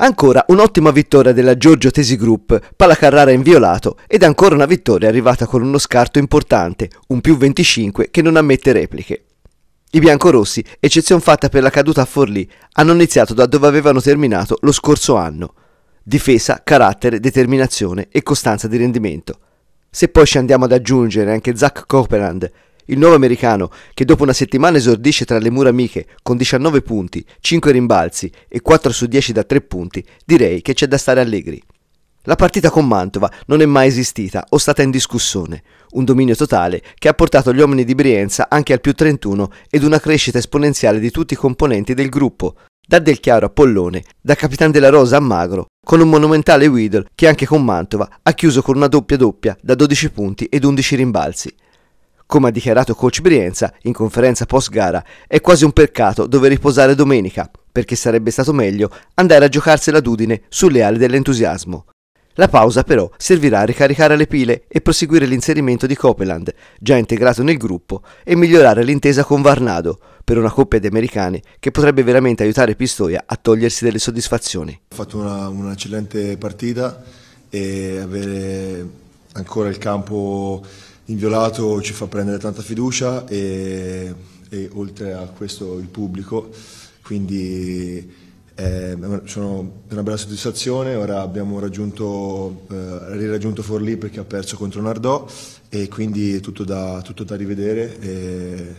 Ancora un'ottima vittoria della Giorgio Tesi Group, Palacarrara inviolato ed ancora una vittoria arrivata con uno scarto importante, un più 25 che non ammette repliche. I biancorossi, eccezione fatta per la caduta a Forlì, hanno iniziato da dove avevano terminato lo scorso anno. Difesa, carattere, determinazione e costanza di rendimento. Se poi ci andiamo ad aggiungere anche Zach Copeland, il nuovo americano, che dopo una settimana esordisce tra le mura amiche con 19 punti, 5 rimbalzi e 4 su 10 da 3 punti, direi che c'è da stare allegri. La partita con Mantova non è mai esistita o stata in discussione, un dominio totale che ha portato gli uomini di Brienza anche al più 31 ed una crescita esponenziale di tutti i componenti del gruppo, da Del Chiaro a Pollone, da Capitan della Rosa a Magro, con un monumentale Weedle che anche con Mantova ha chiuso con una doppia doppia da 12 punti ed 11 rimbalzi come ha dichiarato coach Brienza in conferenza post gara, è quasi un peccato dover riposare domenica, perché sarebbe stato meglio andare a giocarsela Dudine sulle ali dell'entusiasmo. La pausa però servirà a ricaricare le pile e proseguire l'inserimento di Copeland, già integrato nel gruppo, e migliorare l'intesa con Varnado, per una coppia di americani che potrebbe veramente aiutare Pistoia a togliersi delle soddisfazioni. Ha fatto un'eccellente partita e avere ancora il campo inviolato ci fa prendere tanta fiducia e, e oltre a questo il pubblico, quindi ehm, è sono una bella soddisfazione, ora abbiamo raggiunto, eh, riraggiunto Forlì perché ha perso contro Nardò e quindi è tutto da, tutto da rivedere.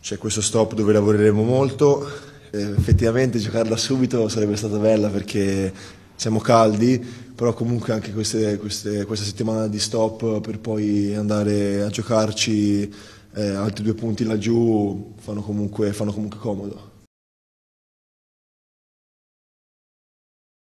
c'è questo stop dove lavoreremo molto, eh, effettivamente giocarla subito sarebbe stata bella perché siamo caldi, però comunque anche queste, queste, questa settimana di stop per poi andare a giocarci eh, altri due punti laggiù fanno comunque, fanno comunque comodo.